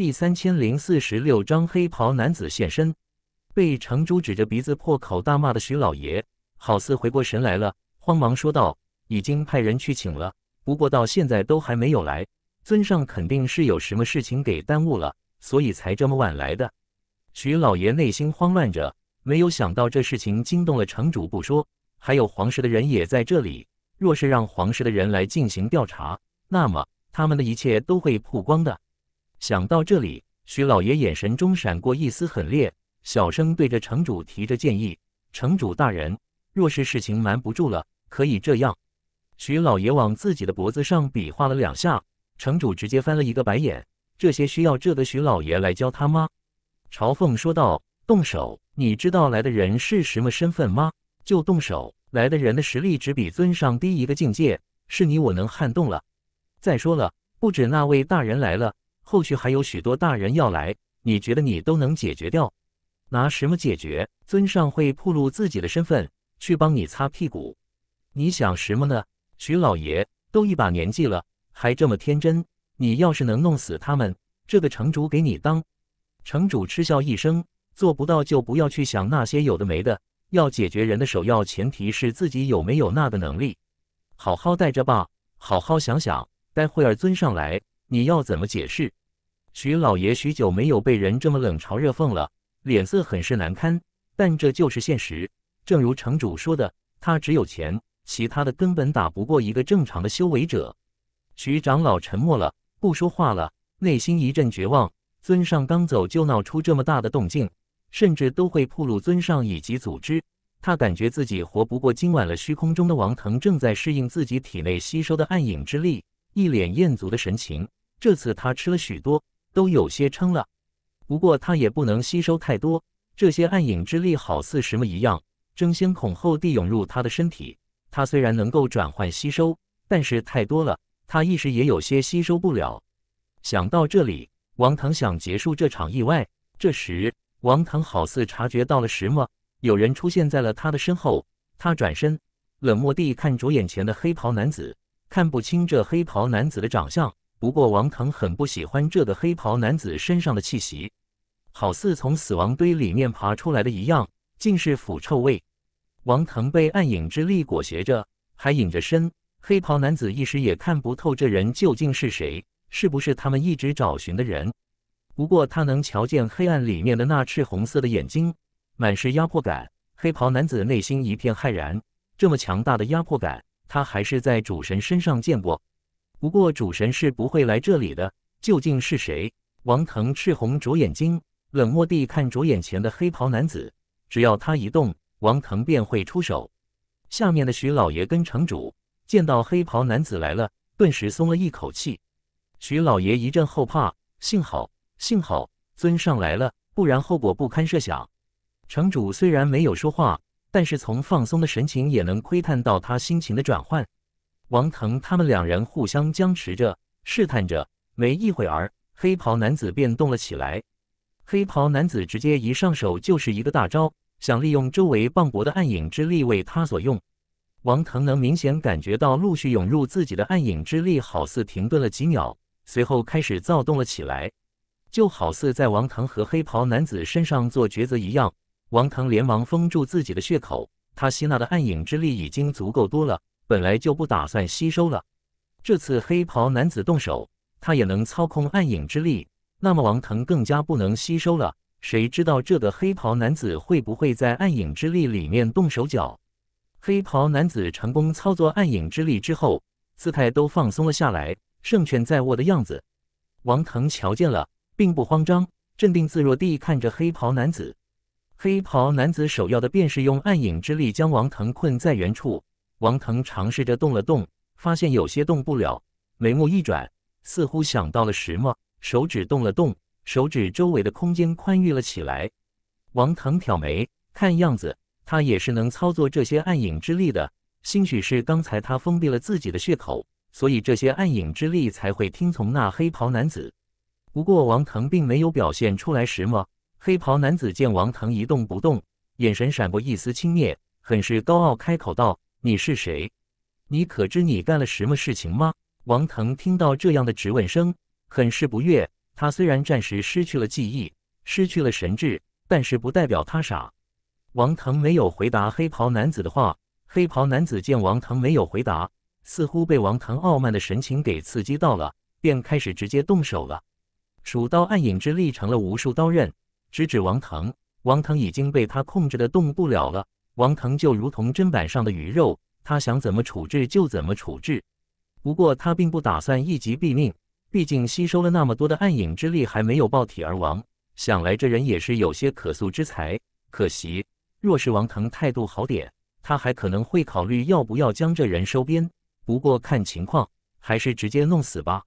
第三千零四十六章黑袍男子现身，被城主指着鼻子破口大骂的徐老爷，好似回过神来了，慌忙说道：“已经派人去请了，不过到现在都还没有来。尊上肯定是有什么事情给耽误了，所以才这么晚来的。”徐老爷内心慌乱着，没有想到这事情惊动了城主不说，还有皇室的人也在这里。若是让皇室的人来进行调查，那么他们的一切都会曝光的。想到这里，徐老爷眼神中闪过一丝狠烈，小声对着城主提着建议：“城主大人，若是事情瞒不住了，可以这样。”徐老爷往自己的脖子上比划了两下，城主直接翻了一个白眼：“这些需要这的徐老爷来教他吗？”朝凤说道：“动手！你知道来的人是什么身份吗？就动手！来的人的实力只比尊上低一个境界，是你我能撼动了。再说了，不止那位大人来了。”后续还有许多大人要来，你觉得你都能解决掉？拿什么解决？尊上会暴露自己的身份去帮你擦屁股？你想什么呢？徐老爷都一把年纪了，还这么天真？你要是能弄死他们，这个城主给你当。城主嗤笑一声，做不到就不要去想那些有的没的。要解决人的首要前提是自己有没有那个能力。好好带着吧，好好想想，待会儿尊上来，你要怎么解释？徐老爷许久没有被人这么冷嘲热讽了，脸色很是难堪。但这就是现实，正如城主说的，他只有钱，其他的根本打不过一个正常的修为者。徐长老沉默了，不说话了，内心一阵绝望。尊上刚走就闹出这么大的动静，甚至都会暴露尊上以及组织。他感觉自己活不过今晚了。虚空中的王腾正在适应自己体内吸收的暗影之力，一脸餍足的神情。这次他吃了许多。都有些撑了，不过他也不能吸收太多。这些暗影之力好似什么一样，争先恐后地涌入他的身体。他虽然能够转换吸收，但是太多了，他一时也有些吸收不了。想到这里，王腾想结束这场意外。这时，王腾好似察觉到了什么，有人出现在了他的身后。他转身，冷漠地看着眼前的黑袍男子，看不清这黑袍男子的长相。不过，王腾很不喜欢这个黑袍男子身上的气息，好似从死亡堆里面爬出来的一样，竟是腐臭味。王腾被暗影之力裹挟着，还隐着身，黑袍男子一时也看不透这人究竟是谁，是不是他们一直找寻的人？不过他能瞧见黑暗里面的那赤红色的眼睛，满是压迫感。黑袍男子内心一片骇然，这么强大的压迫感，他还是在主神身上见过。不过主神是不会来这里的，究竟是谁？王腾赤红着眼睛，冷漠地看着眼前的黑袍男子。只要他一动，王腾便会出手。下面的徐老爷跟城主见到黑袍男子来了，顿时松了一口气。徐老爷一阵后怕，幸好，幸好尊上来了，不然后果不堪设想。城主虽然没有说话，但是从放松的神情也能窥探到他心情的转换。王腾他们两人互相僵持着，试探着。没一会儿，黑袍男子便动了起来。黑袍男子直接一上手就是一个大招，想利用周围磅礴的暗影之力为他所用。王腾能明显感觉到，陆续涌入自己的暗影之力好似停顿了几秒，随后开始躁动了起来，就好似在王腾和黑袍男子身上做抉择一样。王腾连忙封住自己的血口，他吸纳的暗影之力已经足够多了。本来就不打算吸收了，这次黑袍男子动手，他也能操控暗影之力，那么王腾更加不能吸收了。谁知道这个黑袍男子会不会在暗影之力里面动手脚？黑袍男子成功操作暗影之力之后，姿态都放松了下来，胜券在握的样子。王腾瞧见了，并不慌张，镇定自若地看着黑袍男子。黑袍男子首要的便是用暗影之力将王腾困在原处。王腾尝试着动了动，发现有些动不了。眉目一转，似乎想到了什么，手指动了动，手指周围的空间宽裕了起来。王腾挑眉，看样子他也是能操作这些暗影之力的。兴许是刚才他封闭了自己的血口，所以这些暗影之力才会听从那黑袍男子。不过王腾并没有表现出来什么。黑袍男子见王腾一动不动，眼神闪过一丝轻蔑，很是高傲开口道。你是谁？你可知你干了什么事情吗？王腾听到这样的质问声，很是不悦。他虽然暂时失去了记忆，失去了神智，但是不代表他傻。王腾没有回答黑袍男子的话。黑袍男子见王腾没有回答，似乎被王腾傲慢的神情给刺激到了，便开始直接动手了。数刀暗影之力成了无数刀刃，直指王腾。王腾已经被他控制的动不了了。王腾就如同砧板上的鱼肉，他想怎么处置就怎么处置。不过他并不打算一击毙命，毕竟吸收了那么多的暗影之力还没有爆体而亡，想来这人也是有些可塑之才。可惜，若是王腾态度好点，他还可能会考虑要不要将这人收编。不过看情况，还是直接弄死吧。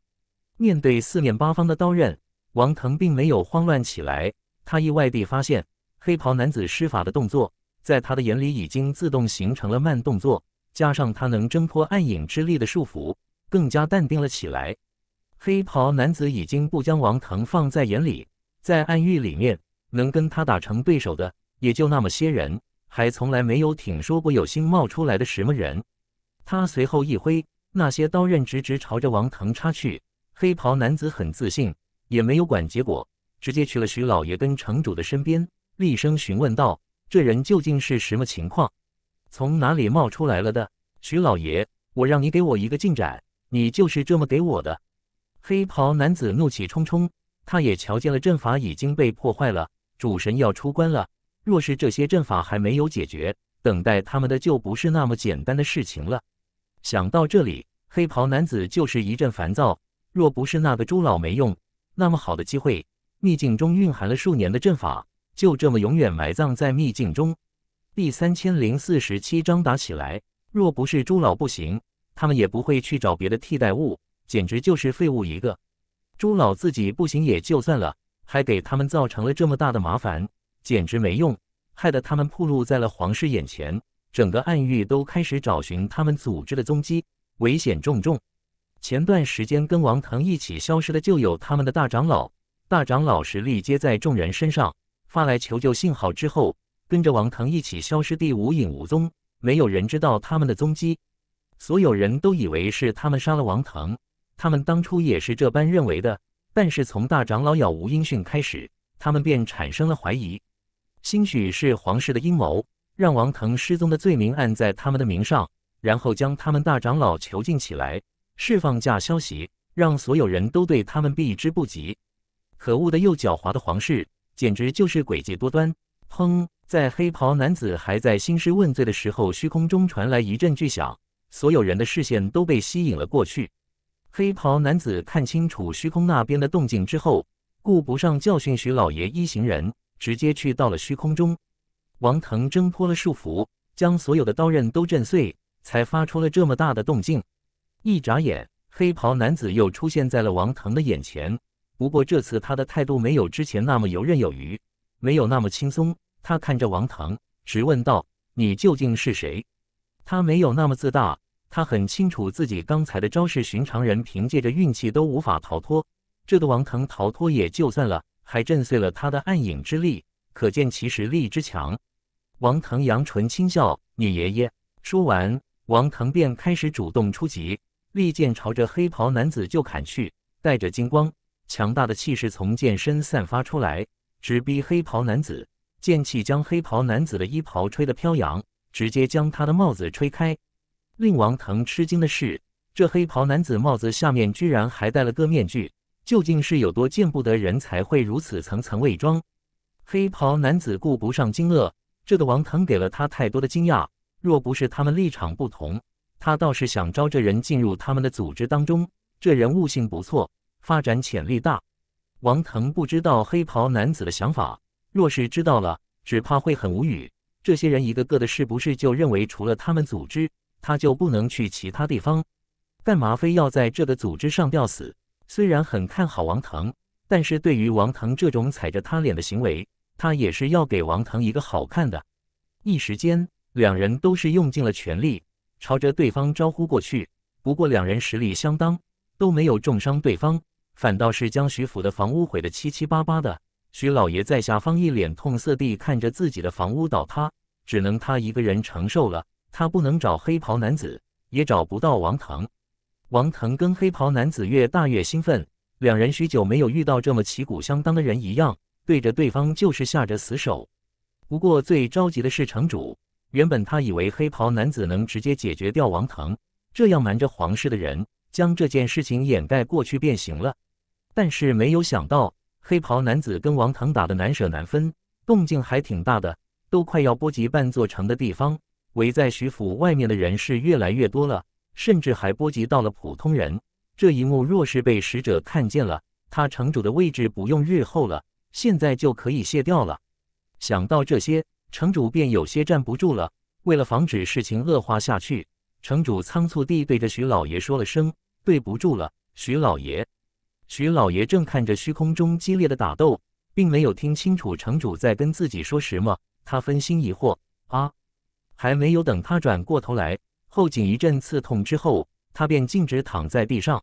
面对四面八方的刀刃，王腾并没有慌乱起来。他意外地发现，黑袍男子施法的动作。在他的眼里，已经自动形成了慢动作。加上他能挣脱暗影之力的束缚，更加淡定了起来。黑袍男子已经不将王腾放在眼里，在暗域里面，能跟他打成对手的也就那么些人，还从来没有听说过有新冒出来的什么人。他随后一挥，那些刀刃直直朝着王腾插去。黑袍男子很自信，也没有管结果，直接去了徐老爷跟城主的身边，厉声询问道。这人究竟是什么情况？从哪里冒出来了的？徐老爷，我让你给我一个进展，你就是这么给我的。黑袍男子怒气冲冲，他也瞧见了阵法已经被破坏了，主神要出关了。若是这些阵法还没有解决，等待他们的就不是那么简单的事情了。想到这里，黑袍男子就是一阵烦躁。若不是那个朱老没用，那么好的机会，秘境中蕴含了数年的阵法。就这么永远埋葬在秘境中。第三千零四十七章打起来，若不是朱老不行，他们也不会去找别的替代物，简直就是废物一个。朱老自己不行也就算了，还给他们造成了这么大的麻烦，简直没用，害得他们暴露在了皇室眼前，整个暗域都开始找寻他们组织的踪迹，危险重重。前段时间跟王腾一起消失的就有他们的大长老，大长老实力皆在众人身上。发来求救信号之后，跟着王腾一起消失地无影无踪，没有人知道他们的踪迹。所有人都以为是他们杀了王腾，他们当初也是这般认为的。但是从大长老杳无音讯开始，他们便产生了怀疑。兴许是皇室的阴谋，让王腾失踪的罪名按在他们的名上，然后将他们大长老囚禁起来，释放假消息，让所有人都对他们避之不及。可恶的又狡猾的皇室。简直就是诡计多端！砰！在黑袍男子还在兴师问罪的时候，虚空中传来一阵巨响，所有人的视线都被吸引了过去。黑袍男子看清楚虚空那边的动静之后，顾不上教训徐老爷一行人，直接去到了虚空中。王腾挣脱了束缚，将所有的刀刃都震碎，才发出了这么大的动静。一眨眼，黑袍男子又出现在了王腾的眼前。不过这次他的态度没有之前那么游刃有余，没有那么轻松。他看着王腾，直问道：“你究竟是谁？”他没有那么自大，他很清楚自己刚才的招式，寻常人凭借着运气都无法逃脱。这个王腾逃脱也就算了，还震碎了他的暗影之力，可见其实力之强。王腾扬唇轻笑：“你爷爷。”说完，王腾便开始主动出击，利剑朝着黑袍男子就砍去，带着金光。强大的气势从剑身散发出来，直逼黑袍男子。剑气将黑袍男子的衣袍吹得飘扬，直接将他的帽子吹开。令王腾吃惊的是，这黑袍男子帽子下面居然还戴了个面具，究竟是有多见不得人才会如此层层伪装？黑袍男子顾不上惊愕，这个王腾给了他太多的惊讶。若不是他们立场不同，他倒是想招这人进入他们的组织当中。这人悟性不错。发展潜力大，王腾不知道黑袍男子的想法，若是知道了，只怕会很无语。这些人一个个的，是不是就认为除了他们组织，他就不能去其他地方？干嘛非要在这个组织上吊死？虽然很看好王腾，但是对于王腾这种踩着他脸的行为，他也是要给王腾一个好看的。一时间，两人都是用尽了全力，朝着对方招呼过去。不过，两人实力相当，都没有重伤对方。反倒是将徐府的房屋毁得七七八八的。徐老爷在下方一脸痛色地看着自己的房屋倒塌，只能他一个人承受了。他不能找黑袍男子，也找不到王腾。王腾跟黑袍男子越大越兴奋，两人许久没有遇到这么旗鼓相当的人一样，对着对方就是下着死手。不过最着急的是城主，原本他以为黑袍男子能直接解决掉王腾，这样瞒着皇室的人将这件事情掩盖过去便行了。但是没有想到，黑袍男子跟王腾打的难舍难分，动静还挺大的，都快要波及半座城的地方。围在徐府外面的人是越来越多了，甚至还波及到了普通人。这一幕若是被使者看见了，他城主的位置不用日后了，现在就可以卸掉了。想到这些，城主便有些站不住了。为了防止事情恶化下去，城主仓促地对着徐老爷说了声：“对不住了，徐老爷。”徐老爷正看着虚空中激烈的打斗，并没有听清楚城主在跟自己说什么。他分心疑惑，啊！还没有等他转过头来，后颈一阵刺痛之后，他便径直躺在地上。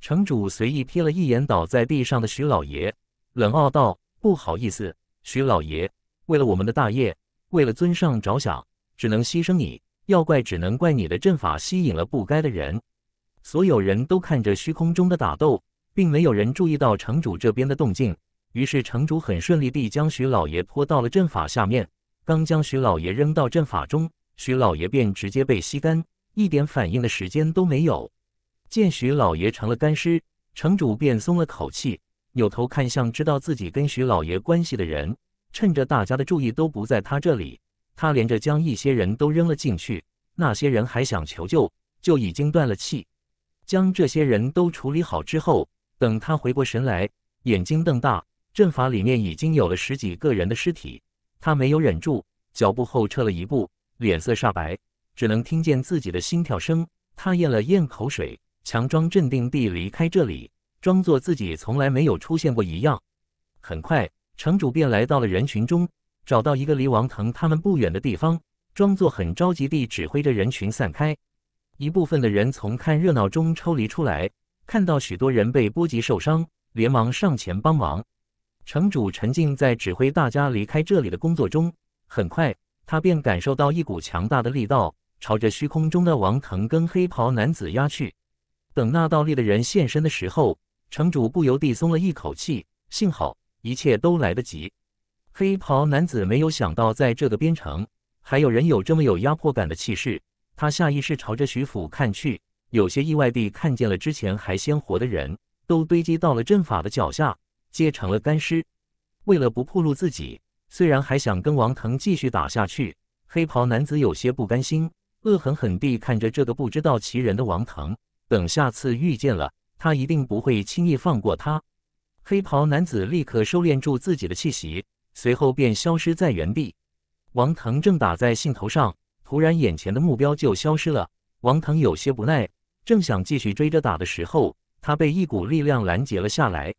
城主随意瞥了一眼倒在地上的徐老爷，冷傲道：“不好意思，徐老爷，为了我们的大业，为了尊上着想，只能牺牲你。要怪只能怪你的阵法吸引了不该的人。”所有人都看着虚空中的打斗。并没有人注意到城主这边的动静，于是城主很顺利地将徐老爷拖到了阵法下面。刚将徐老爷扔到阵法中，徐老爷便直接被吸干，一点反应的时间都没有。见徐老爷成了干尸，城主便松了口气，扭头看向知道自己跟徐老爷关系的人。趁着大家的注意都不在他这里，他连着将一些人都扔了进去。那些人还想求救，就已经断了气。将这些人都处理好之后，等他回过神来，眼睛瞪大，阵法里面已经有了十几个人的尸体。他没有忍住，脚步后撤了一步，脸色煞白，只能听见自己的心跳声。他咽了咽口水，强装镇定地离开这里，装作自己从来没有出现过一样。很快，城主便来到了人群中，找到一个离王腾他们不远的地方，装作很着急地指挥着人群散开。一部分的人从看热闹中抽离出来。看到许多人被波及受伤，连忙上前帮忙。城主沉浸在指挥大家离开这里的工作中，很快他便感受到一股强大的力道朝着虚空中的王腾跟黑袍男子压去。等那倒立的人现身的时候，城主不由得松了一口气，幸好一切都来得及。黑袍男子没有想到在这个边城还有人有这么有压迫感的气势，他下意识朝着徐府看去。有些意外地看见了之前还鲜活的人，都堆积到了阵法的脚下，皆成了干尸。为了不暴露自己，虽然还想跟王腾继续打下去，黑袍男子有些不甘心，恶狠狠地看着这个不知道其人的王腾。等下次遇见了，他一定不会轻易放过他。黑袍男子立刻收敛住自己的气息，随后便消失在原地。王腾正打在兴头上，突然眼前的目标就消失了。王腾有些不耐。正想继续追着打的时候，他被一股力量拦截了下来。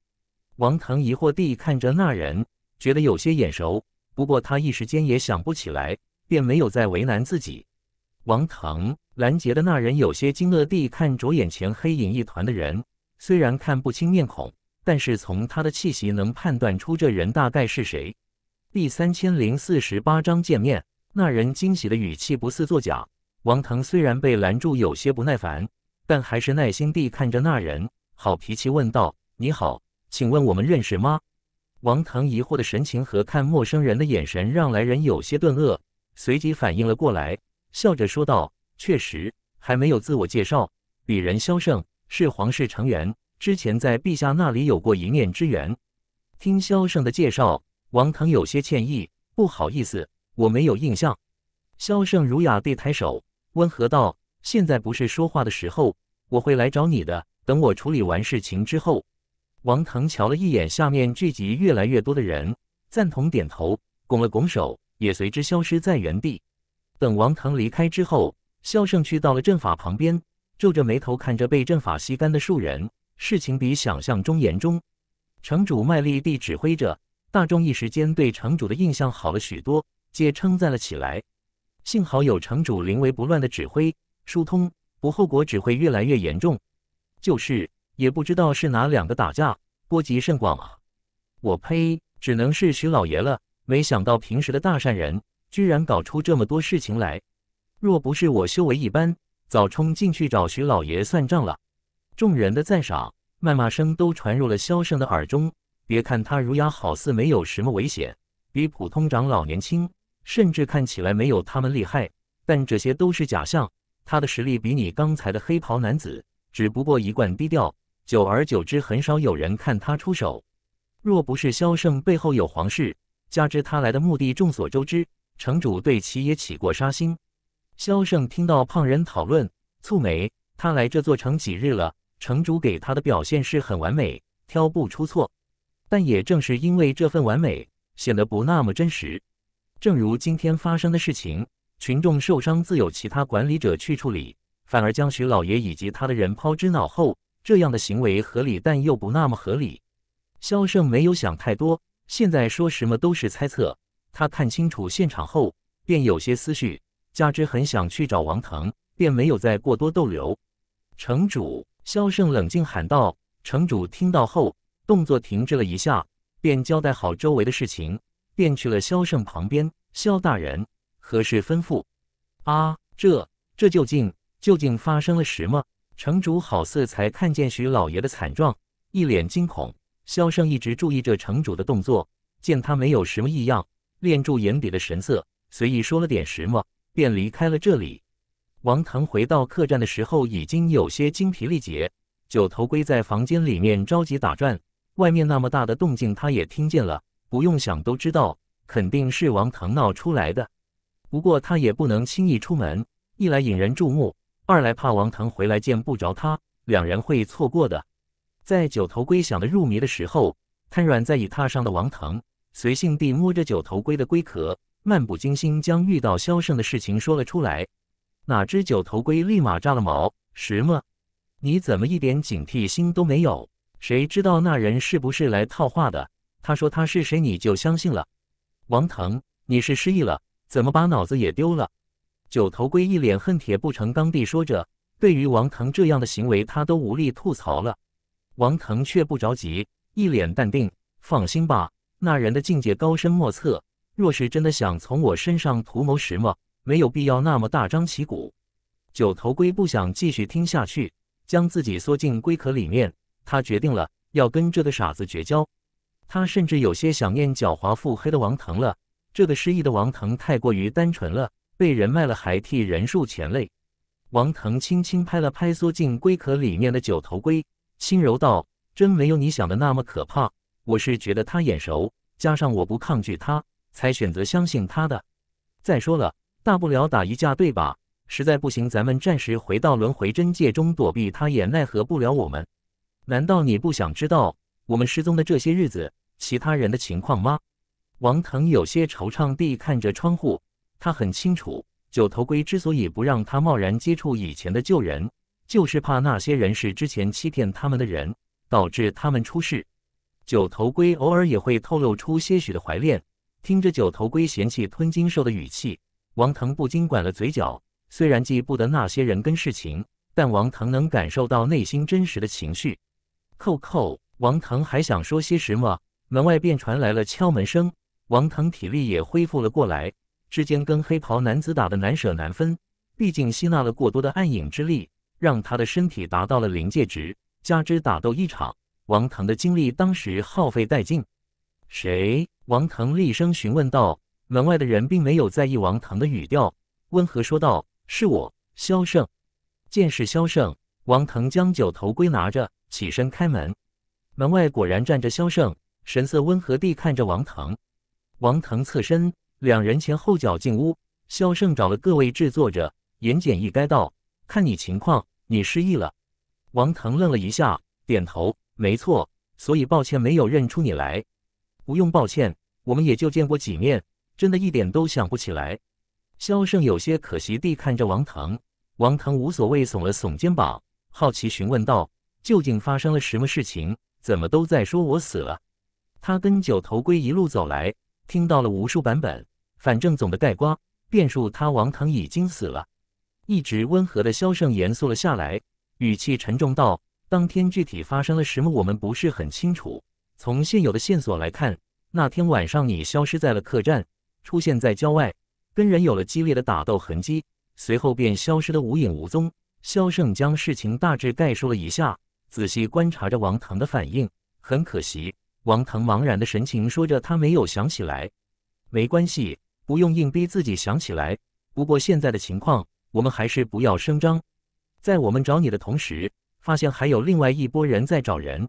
王腾疑惑地看着那人，觉得有些眼熟，不过他一时间也想不起来，便没有再为难自己。王腾拦截的那人有些惊愕地看着眼前黑影一团的人，虽然看不清面孔，但是从他的气息能判断出这人大概是谁。第三千零四十八章见面。那人惊喜的语气不似作假。王腾虽然被拦住，有些不耐烦。但还是耐心地看着那人，好脾气问道：“你好，请问我们认识吗？”王腾疑惑的神情和看陌生人的眼神让来人有些顿愕，随即反应了过来，笑着说道：“确实还没有自我介绍，鄙人萧胜，是皇室成员，之前在陛下那里有过一面之缘。”听萧胜的介绍，王腾有些歉意：“不好意思，我没有印象。”萧胜儒雅地抬手，温和道。现在不是说话的时候，我会来找你的。等我处理完事情之后，王腾瞧了一眼下面聚集越来越多的人，赞同点头，拱了拱手，也随之消失在原地。等王腾离开之后，肖胜去到了阵法旁边，皱着眉头看着被阵法吸干的树人。事情比想象中严重，城主卖力地指挥着大众，一时间对城主的印象好了许多，皆称赞了起来。幸好有城主临危不乱的指挥。疏通不，后果只会越来越严重。就是也不知道是哪两个打架，波及甚广啊！我呸，只能是徐老爷了。没想到平时的大善人，居然搞出这么多事情来。若不是我修为一般，早冲进去找徐老爷算账了。众人的赞赏、谩骂声都传入了萧胜的耳中。别看他儒雅，好似没有什么危险，比普通长老年轻，甚至看起来没有他们厉害，但这些都是假象。他的实力比你刚才的黑袍男子，只不过一贯低调，久而久之很少有人看他出手。若不是萧胜背后有皇室，加之他来的目的众所周知，城主对其也起过杀心。萧胜听到胖人讨论，蹙眉。他来这座城几日了，城主给他的表现是很完美，挑不出错。但也正是因为这份完美，显得不那么真实。正如今天发生的事情。群众受伤自有其他管理者去处理，反而将徐老爷以及他的人抛之脑后，这样的行为合理，但又不那么合理。肖胜没有想太多，现在说什么都是猜测。他看清楚现场后，便有些思绪，加之很想去找王腾，便没有再过多逗留。城主，肖胜冷静喊道。城主听到后，动作停滞了一下，便交代好周围的事情，便去了肖胜旁边。肖大人。何事吩咐？啊，这这究竟究竟发生了什么？城主好似才看见徐老爷的惨状，一脸惊恐。萧胜一直注意着城主的动作，见他没有什么异样，练住眼底的神色，随意说了点什么，便离开了这里。王腾回到客栈的时候，已经有些精疲力竭。九头龟在房间里面着急打转，外面那么大的动静，他也听见了，不用想都知道，肯定是王腾闹出来的。不过他也不能轻易出门，一来引人注目，二来怕王腾回来见不着他，两人会错过的。在九头龟想得入迷的时候，瘫软在椅榻上的王腾随性地摸着九头龟的龟壳，漫不经心将遇到萧胜的事情说了出来。哪知九头龟立马炸了毛：“什么？你怎么一点警惕心都没有？谁知道那人是不是来套话的？他说他是谁你就相信了？王腾，你是失忆了？”怎么把脑子也丢了？九头龟一脸恨铁不成钢地说着。对于王腾这样的行为，他都无力吐槽了。王腾却不着急，一脸淡定：“放心吧，那人的境界高深莫测，若是真的想从我身上图谋什么，没有必要那么大张旗鼓。”九头龟不想继续听下去，将自己缩进龟壳里面。他决定了，要跟这个傻子绝交。他甚至有些想念狡猾腹黑的王腾了。这个失忆的王腾太过于单纯了，被人卖了还替人数钱嘞。王腾轻轻拍了拍缩进龟壳里面的九头龟，轻柔道：“真没有你想的那么可怕，我是觉得他眼熟，加上我不抗拒他，才选择相信他的。再说了，大不了打一架，对吧？实在不行，咱们暂时回到轮回真界中躲避，他也奈何不了我们。难道你不想知道我们失踪的这些日子，其他人的情况吗？”王腾有些惆怅地看着窗户，他很清楚，九头龟之所以不让他贸然接触以前的旧人，就是怕那些人是之前欺骗他们的人，导致他们出事。九头龟偶尔也会透露出些许的怀恋。听着九头龟嫌弃吞金兽的语气，王腾不禁管了嘴角。虽然记不得那些人跟事情，但王腾能感受到内心真实的情绪。扣扣，王腾还想说些什么？门外便传来了敲门声。王腾体力也恢复了过来，之间跟黑袍男子打得难舍难分。毕竟吸纳了过多的暗影之力，让他的身体达到了临界值，加之打斗一场，王腾的精力当时耗费殆尽。谁？王腾厉声询问道。门外的人并没有在意王腾的语调，温和说道：“是我，萧胜。”见是萧胜，王腾将九头龟拿着，起身开门。门外果然站着萧胜，神色温和地看着王腾。王腾侧身，两人前后脚进屋。萧胜找了各位制作者，言简意赅道：“看你情况，你失忆了。”王腾愣了一下，点头：“没错，所以抱歉没有认出你来。”“不用抱歉，我们也就见过几面，真的一点都想不起来。”萧胜有些可惜地看着王腾。王腾无所谓，耸了耸肩膀，好奇询问道：“究竟发生了什么事情？怎么都在说我死了？”他跟九头龟一路走来。听到了无数版本，反正总的盖棺。变数，他王腾已经死了。一直温和的萧胜严肃了下来，语气沉重道：“当天具体发生了什么，我们不是很清楚。从现有的线索来看，那天晚上你消失在了客栈，出现在郊外，跟人有了激烈的打斗痕迹，随后便消失得无影无踪。”萧胜将事情大致概述了一下，仔细观察着王腾的反应，很可惜。王腾茫然的神情，说着他没有想起来，没关系，不用硬逼自己想起来。不过现在的情况，我们还是不要声张。在我们找你的同时，发现还有另外一拨人在找人。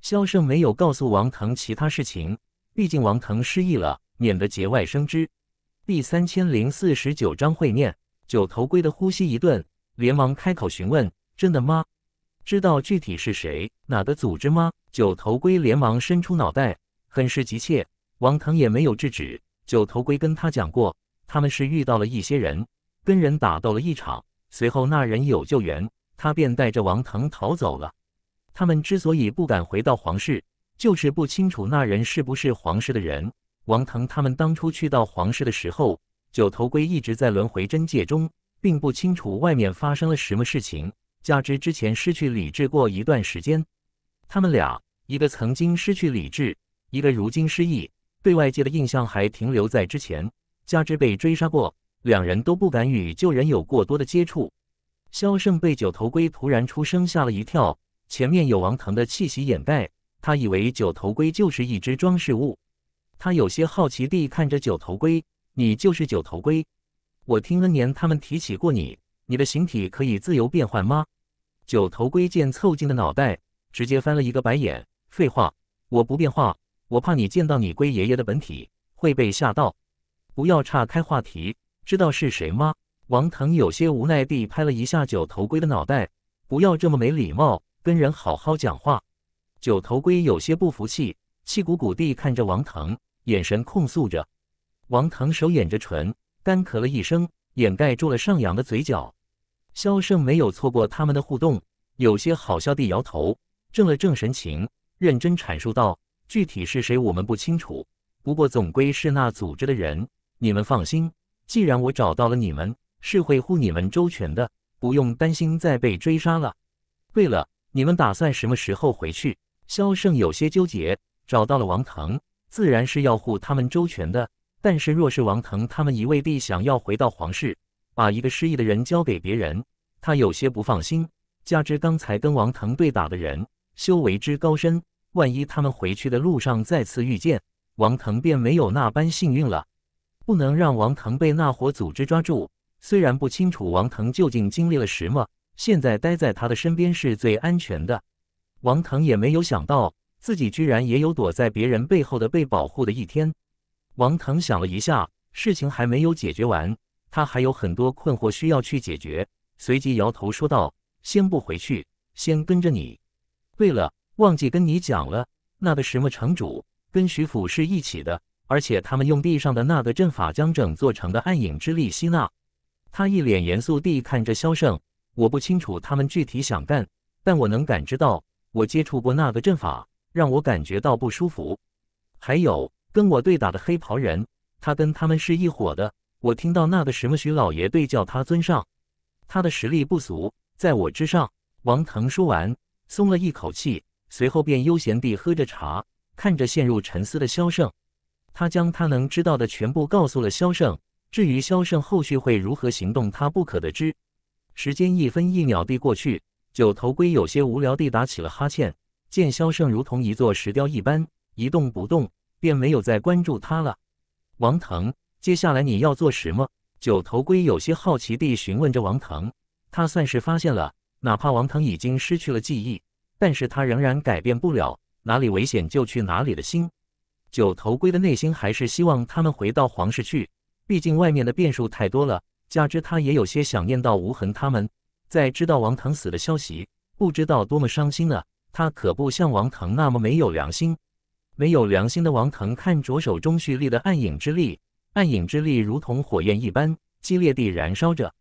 萧胜没有告诉王腾其他事情，毕竟王腾失忆了，免得节外生枝。第三千零四十九章会面。九头龟的呼吸一顿，连忙开口询问：“真的吗？”知道具体是谁、哪个组织吗？九头龟连忙伸出脑袋，很是急切。王腾也没有制止。九头龟跟他讲过，他们是遇到了一些人，跟人打斗了一场，随后那人有救援，他便带着王腾逃走了。他们之所以不敢回到皇室，就是不清楚那人是不是皇室的人。王腾他们当初去到皇室的时候，九头龟一直在轮回真界中，并不清楚外面发生了什么事情。加之之前失去理智过一段时间，他们俩一个曾经失去理智，一个如今失忆，对外界的印象还停留在之前。加之被追杀过，两人都不敢与旧人有过多的接触。萧胜被九头龟突然出声吓了一跳，前面有王腾的气息掩盖，他以为九头龟就是一只装饰物。他有些好奇地看着九头龟：“你就是九头龟？我听恩年他们提起过你。”你的形体可以自由变换吗？九头龟见凑近的脑袋，直接翻了一个白眼。废话，我不变化，我怕你见到你龟爷爷的本体会被吓到。不要岔开话题，知道是谁吗？王腾有些无奈地拍了一下九头龟的脑袋，不要这么没礼貌，跟人好好讲话。九头龟有些不服气，气鼓鼓地看着王腾，眼神控诉着。王腾手掩着唇，干咳了一声。掩盖住了上扬的嘴角，萧胜没有错过他们的互动，有些好笑地摇头，正了正神情，认真阐述道：“具体是谁我们不清楚，不过总归是那组织的人。你们放心，既然我找到了你们，是会护你们周全的，不用担心再被追杀了。对了，你们打算什么时候回去？”萧胜有些纠结，找到了王腾，自然是要护他们周全的。但是，若是王腾他们一味地想要回到皇室，把一个失忆的人交给别人，他有些不放心。加之刚才跟王腾对打的人修为之高深，万一他们回去的路上再次遇见王腾，便没有那般幸运了。不能让王腾被那伙组织抓住。虽然不清楚王腾究竟经历了什么，现在待在他的身边是最安全的。王腾也没有想到，自己居然也有躲在别人背后的被保护的一天。王腾想了一下，事情还没有解决完，他还有很多困惑需要去解决。随即摇头说道：“先不回去，先跟着你。对了，忘记跟你讲了，那个什么城主跟徐府是一起的，而且他们用地上的那个阵法将整座城的暗影之力吸纳。”他一脸严肃地看着萧胜：“我不清楚他们具体想干，但我能感知到，我接触过那个阵法，让我感觉到不舒服。还有。”跟我对打的黑袍人，他跟他们是一伙的。我听到那个什么徐老爷对叫他尊上，他的实力不俗，在我之上。王腾说完，松了一口气，随后便悠闲地喝着茶，看着陷入沉思的萧胜。他将他能知道的全部告诉了萧胜。至于萧胜后续会如何行动，他不可得知。时间一分一秒地过去，九头龟有些无聊地打起了哈欠。见萧胜如同一座石雕一般一动不动。便没有再关注他了。王腾，接下来你要做什么？九头龟有些好奇地询问着王腾。他算是发现了，哪怕王腾已经失去了记忆，但是他仍然改变不了哪里危险就去哪里的心。九头龟的内心还是希望他们回到皇室去，毕竟外面的变数太多了。加之他也有些想念到无痕他们，在知道王腾死的消息，不知道多么伤心呢。他可不像王腾那么没有良心。没有良心的王腾看着手中蓄力的暗影之力，暗影之力如同火焰一般激烈地燃烧着。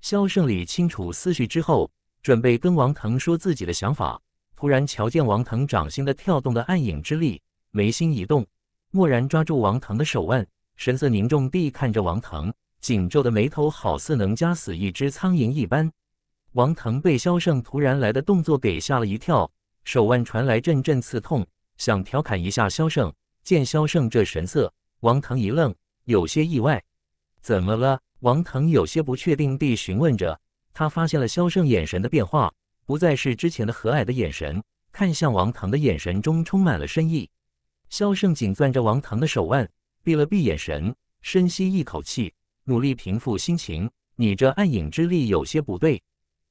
萧胜理清楚思绪之后，准备跟王腾说自己的想法，突然瞧见王腾掌心的跳动的暗影之力，眉心一动，蓦然抓住王腾的手腕，神色凝重地看着王腾，紧皱的眉头好似能夹死一只苍蝇一般。王腾被萧胜突然来的动作给吓了一跳，手腕传来阵阵刺痛。想调侃一下萧胜，见萧胜这神色，王腾一愣，有些意外。怎么了？王腾有些不确定地询问着。他发现了萧胜眼神的变化，不再是之前的和蔼的眼神，看向王腾的眼神中充满了深意。萧胜紧攥着王腾的手腕，闭了闭眼神，深吸一口气，努力平复心情。你这暗影之力有些不对。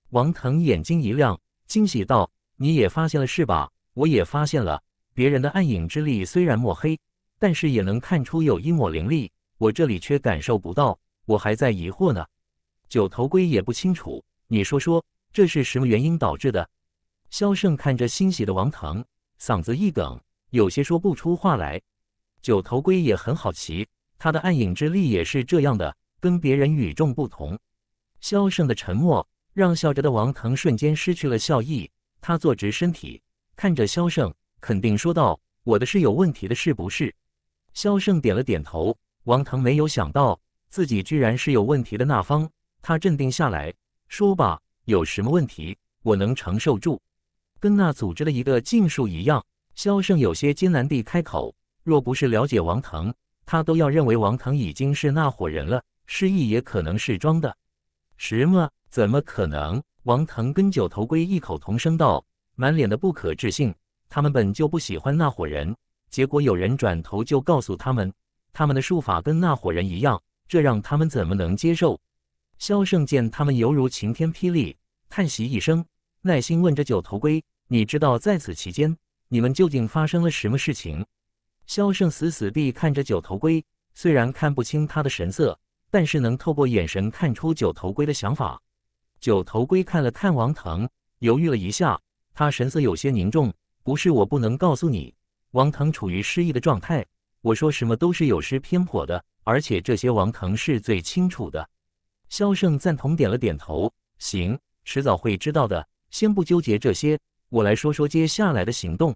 王腾眼睛一亮，惊喜道：“你也发现了是吧？我也发现了。”别人的暗影之力虽然墨黑，但是也能看出有一抹灵力，我这里却感受不到，我还在疑惑呢。九头龟也不清楚，你说说这是什么原因导致的？萧胜看着欣喜的王腾，嗓子一哽，有些说不出话来。九头龟也很好奇，他的暗影之力也是这样的，跟别人与众不同。萧胜的沉默让笑着的王腾瞬间失去了笑意，他坐直身体，看着萧胜。肯定说道：“我的是有问题的，是不是？”萧胜点了点头。王腾没有想到自己居然是有问题的那方，他镇定下来说：“吧，有什么问题？我能承受住。”跟那组织的一个禁术一样，萧胜有些艰难地开口。若不是了解王腾，他都要认为王腾已经是那伙人了，失忆也可能是装的。什么？怎么可能？王腾跟九头龟异口同声道，满脸的不可置信。他们本就不喜欢那伙人，结果有人转头就告诉他们，他们的术法跟那伙人一样，这让他们怎么能接受？萧胜见他们犹如晴天霹雳，叹息一声，耐心问着九头龟：“你知道在此期间你们究竟发生了什么事情？”萧胜死死地看着九头龟，虽然看不清他的神色，但是能透过眼神看出九头龟的想法。九头龟看了看王腾，犹豫了一下，他神色有些凝重。不是我不能告诉你，王腾处于失忆的状态，我说什么都是有失偏颇的，而且这些王腾是最清楚的。萧胜赞同点了点头，行，迟早会知道的，先不纠结这些，我来说说接下来的行动。